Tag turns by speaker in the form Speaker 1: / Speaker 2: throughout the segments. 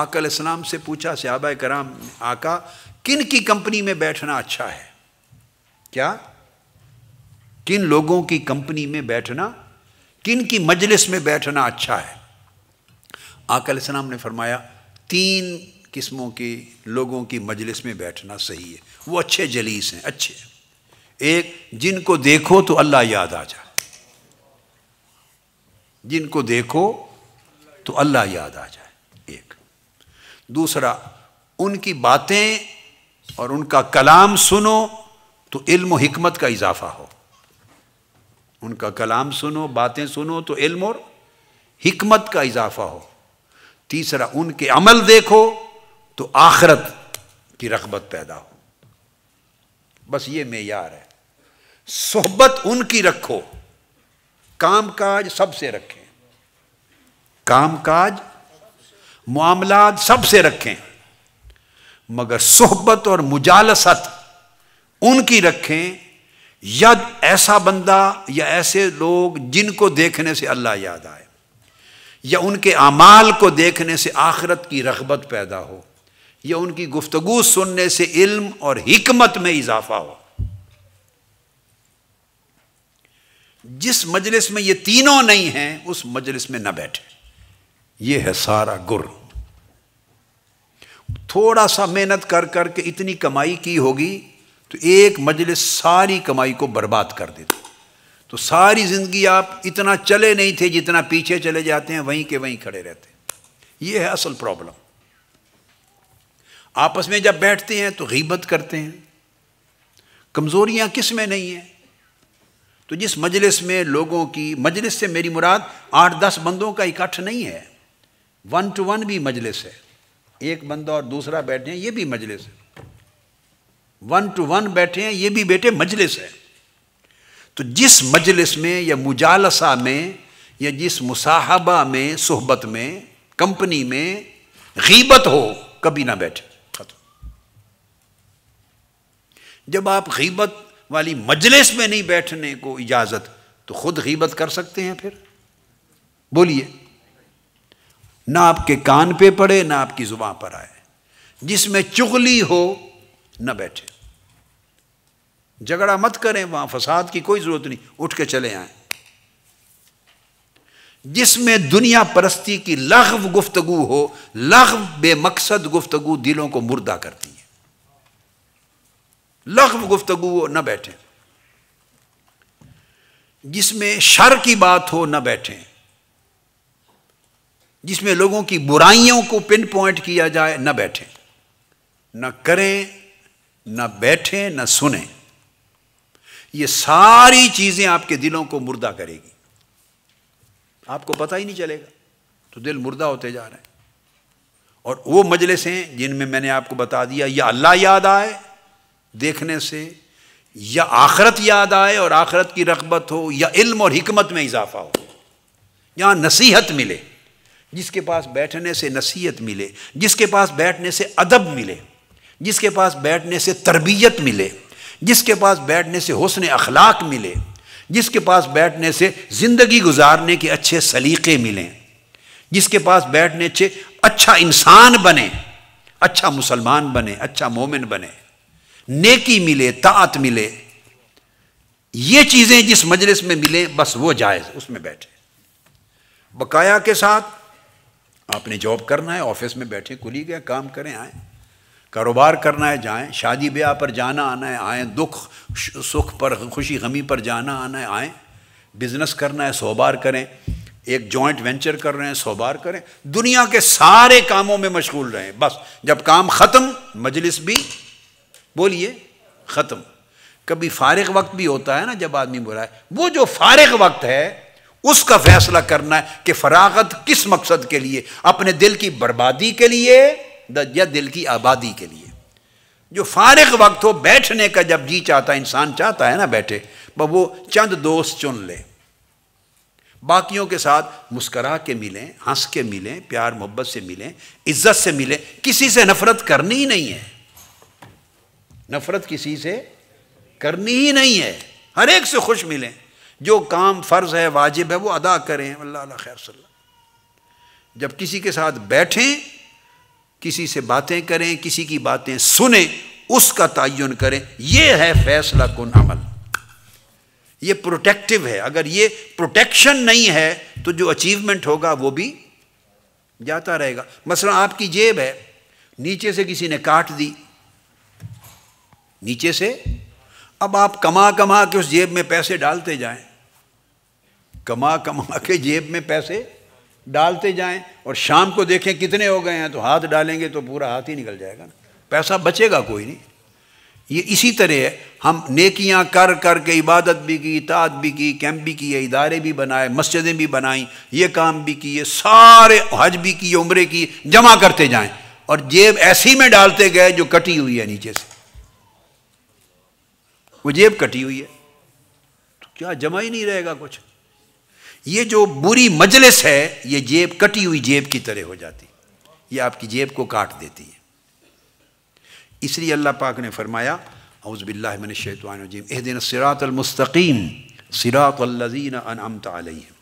Speaker 1: آقا علیہ السلام سے پوچھا صحابہ کرام آقا کن کی کمپنی میں بیٹھنا اچھا ہے کیا کن لوگوں کی کمپنی میں بیٹھنا کن کی مجلس میں بیٹھنا اچھا ہے آقا علیہ السلام نے فرمایا تین قسموں کی لوگوں کی مجلس میں بیٹھنا صحیح ہے وہ اچھے جلیس ہیں اچھے ایک جن کو دیکھو تو اللہ یاد آ جائے جن کو دیکھو تو اللہ یاد آ جائے دوسرا ان کی باتیں اور ان کا کلام سنو تو علم و حکمت کا اضافہ ہو ان کا کلام سنو باتیں سنو تو علم اور حکمت کا اضافہ ہو تیسرا ان کے عمل دیکھو تو آخرت کی رغبت پیدا ہو بس یہ معیار ہے صحبت ان کی رکھو کام کاج سب سے رکھیں کام کاج معاملات سب سے رکھیں مگر صحبت اور مجالست ان کی رکھیں یا ایسا بندہ یا ایسے لوگ جن کو دیکھنے سے اللہ یاد آئے یا ان کے اعمال کو دیکھنے سے آخرت کی رغبت پیدا ہو یا ان کی گفتگو سننے سے علم اور حکمت میں اضافہ ہو جس مجلس میں یہ تینوں نہیں ہیں اس مجلس میں نہ بیٹھے یہ ہے سارا گر تھوڑا سا محنت کر کر کے اتنی کمائی کی ہوگی تو ایک مجلس ساری کمائی کو برباد کر دیتے تو ساری زندگی آپ اتنا چلے نہیں تھے جتنا پیچھے چلے جاتے ہیں وہیں کے وہیں کھڑے رہتے ہیں یہ ہے اصل پرابلم آپس میں جب بیٹھتے ہیں تو غیبت کرتے ہیں کمزوریاں کس میں نہیں ہیں تو جس مجلس میں لوگوں کی مجلس سے میری مراد آٹھ دس بندوں کا اکٹھ نہیں ہے ون ٹو ون بھی مجلس ہے ایک بندہ اور دوسرا بیٹھے ہیں یہ بھی مجلس ہے ون ٹو ون بیٹھے ہیں یہ بھی بیٹے مجلس ہے تو جس مجلس میں یا مجالسہ میں یا جس مصاحبہ میں صحبت میں کمپنی میں غیبت ہو کبھی نہ بیٹھے ختم جب آپ غیبت والی مجلس میں نہیں بیٹھنے کو اجازت تو خود غیبت کر سکتے ہیں پھر بولیے نہ آپ کے کان پہ پڑے نہ آپ کی زبان پر آئے جس میں چغلی ہو نہ بیٹھے جھگڑا مت کریں وہاں فساد کی کوئی ضرورت نہیں اٹھ کے چلے آئیں جس میں دنیا پرستی کی لغو گفتگو ہو لغو بے مقصد گفتگو دلوں کو مردہ کرتی ہے لغو گفتگو ہو نہ بیٹھیں جس میں شر کی بات ہو نہ بیٹھیں جس میں لوگوں کی برائیوں کو پن پوائنٹ کیا جائے نہ بیٹھیں نہ کریں نہ بیٹھیں نہ سنیں یہ ساری چیزیں آپ کے دلوں کو مردہ کرے گی آپ کو پتہ ہی نہیں چلے گا تو دل مردہ ہوتے جا رہے ہیں اور وہ مجلس ہیں جن میں میں نے آپ کو بتا دیا یا اللہ یاد آئے دیکھنے سے یا آخرت یاد آئے اور آخرت کی رغبت ہو یا علم اور حکمت میں اضافہ ہو یہاں نصیحت ملے جس کے پاس بیٹھنے سے نصیحت ملے جس کے پاس بیٹھنے سے ادب ملے جس کے پاس بیٹھنے سے تربیت ملے جس کے پاس بیٹھنے سے حسن اخلاق ملے جس کے پاس بیٹھنے سے زندگی گزارنے کے اچھے سلیقے ملیں جس کے پاس بیٹھنے سے اچھا انسان بنے اچھا مسلمان بنے اچھا مومن بنے نیکی ملے طاعت ملے یہ چیزیں جس مجلس میں ملیں بس وہ جائز اس میں بیٹھے بقایا کے ساتھ آپ نے جاب کرنا ہے آفس میں بیٹھیں کھلی گیا کام کریں آئیں کاروبار کرنا ہے جائیں شادی بیاہ پر جانا آنا ہے آئیں دکھ سکھ پر خوشی غمی پر جانا آنا ہے آئیں بزنس کرنا ہے سوبار کریں ایک جوائنٹ وینچر کر رہے ہیں سوبار کریں دنیا کے سارے کاموں میں مشغول رہیں بس جب کام ختم مجلس بھی بولیے ختم کبھی فارغ وقت بھی ہوتا ہے نا جب آدمی ہے وہ جو فارغ وقت ہے اس کا فیصلہ کرنا ہے کہ فراغت کس مقصد کے لیے اپنے دل کی بربادی کے لیے یا دل کی آبادی کے لیے جو فارغ وقت ہو بیٹھنے کا جب جی چاہتا ہے انسان چاہتا ہے نا بیٹھے بہ وہ چند دوست چن لے باقیوں کے ساتھ مسکرا کے ملیں ہنس کے ملیں پیار محبت سے ملیں عزت سے ملیں کسی سے نفرت کرنی ہی نہیں ہے نفرت کسی سے کرنی ہی نہیں ہے ہر ایک سے خوش ملیں جو کام فرض ہے واجب ہے وہ ادا کریں اللہ علیہ خیر صلی اللہ جب کسی کے ساتھ بیٹھیں کسی سے باتیں کریں کسی کی باتیں سنیں اس کا تعین کریں یہ ہے فیصلہ کن عمل یہ پروٹیکٹو ہے اگر یہ پروٹیکشن نہیں ہے تو جو اچیومنٹ ہوگا وہ بھی جاتا رہے گا مثلا آپ کی جیب ہے نیچے سے کسی نے کاٹ دی نیچے سے اب آپ کما کما کے اس جیب میں پیسے ڈالتے جائیں کما کما کے جیب میں پیسے ڈالتے جائیں اور شام کو دیکھیں کتنے ہو گئے ہیں تو ہاتھ ڈالیں گے تو پورا ہاتھ ہی نکل جائے گا نا پیسہ بچے گا کوئی نہیں یہ اسی طرح ہے ہم نیکیاں کر کر کے عبادت بھی کی اطاعت بھی کی کیمپ بھی کیے ادارے بھی بنائے مسجدیں بھی بنائیں یہ کام بھی کیے سارے حج بھی کی عمرے کی جمع کرتے جائیں اور جیب ایسی میں ڈالتے گئے جو کٹی ہوئی ہے نیچے سے وہ جیب کٹی ہوئی ہے تو کیا جمع ہی نہیں رہے گا کچھ یہ جو بری مجلس ہے یہ جیب کٹی ہوئی جیب کی طرح ہو جاتی یہ آپ کی جیب کو کاٹ دیتی ہے اس لیے اللہ پاک نے فرمایا اعوذ باللہ من الشیطان الرجیم اہدنا الصراط المستقیم صراط الذین انعمت علیہم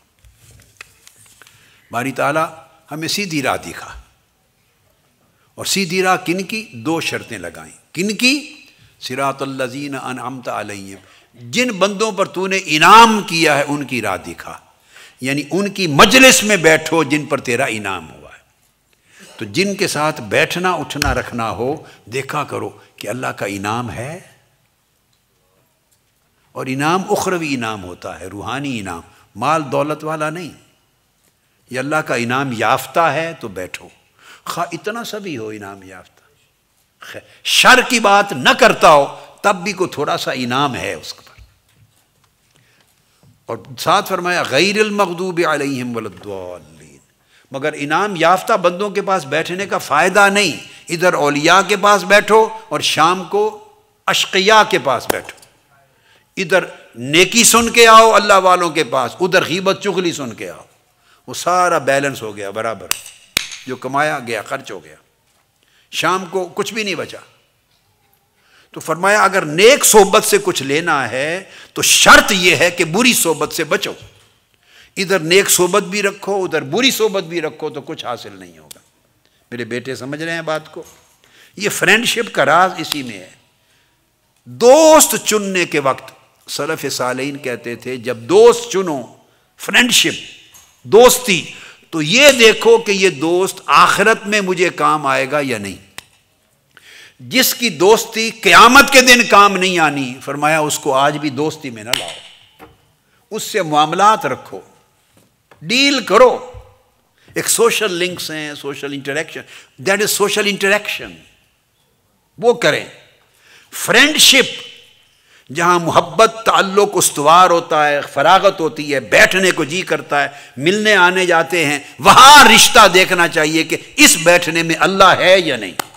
Speaker 1: باری تعالیٰ ہمیں سیدھی راہ دکھا اور سیدھی راہ کن کی دو شرطیں لگائیں کن کی صراط الزین انعمت علیہم جن بندوں پر تو نے انعام کیا ہے ان کی راہ دکھا یعنی ان کی مجلس میں بیٹھو جن پر تیرا انعام ہوا ہے تو جن کے ساتھ بیٹھنا اٹھنا رکھنا ہو دیکھا کرو کہ اللہ کا انعام ہے اور انعام اخروی انعام ہوتا ہے روحانی انعام مال دولت والا نہیں یہ اللہ کا انعام یافتہ ہے تو بیٹھو خواہ اتنا سا بھی ہو انعام یافتہ شر کی بات نہ کرتا ہو تب بھی کوئی تھوڑا سا انعام ہے اس پر اور ساتھ فرمایا غیر المغدوب علیہم وََََََََََََََََََ مگر انعام یافتہ بندوں کے پاس بیٹھنے کا فائدہ نہیں ادھر اولیاء کے پاس بیٹھو اور شام کو اشقیا کے پاس بیٹھو ادھر نیکی سن کے آؤ اللہ والوں کے پاس ادھر غیبت چغلی سن کے آؤ وہ سارا بیلنس ہو گیا برابر جو کمایا گیا خرچ ہو گیا شام کو کچھ بھی نہیں بچا تو فرمایا اگر نیک صحبت سے کچھ لینا ہے تو شرط یہ ہے کہ بری صحبت سے بچو ادھر نیک صحبت بھی رکھو ادھر بری صحبت بھی رکھو تو کچھ حاصل نہیں ہوگا میرے بیٹے سمجھ رہے ہیں بات کو یہ فرینڈ شپ کا راز اسی میں ہے دوست چننے کے وقت صرف سالین کہتے تھے جب دوست چنو فرینڈ شپ دوستی تو یہ دیکھو کہ یہ دوست آخرت میں مجھے کام آئے گا یا نہیں جس کی دوستی قیامت کے دن کام نہیں آنی فرمایا اس کو آج بھی دوستی میں نہ لاؤ اس سے معاملات رکھو ڈیل کرو ایک سوشل لنکس ہیں social interaction that is social interaction وہ کریں فرینڈ شپ جہاں محبت تعلق استوار ہوتا ہے فراغت ہوتی ہے بیٹھنے کو جی کرتا ہے ملنے آنے جاتے ہیں وہاں رشتہ دیکھنا چاہیے کہ اس بیٹھنے میں اللہ ہے یا نہیں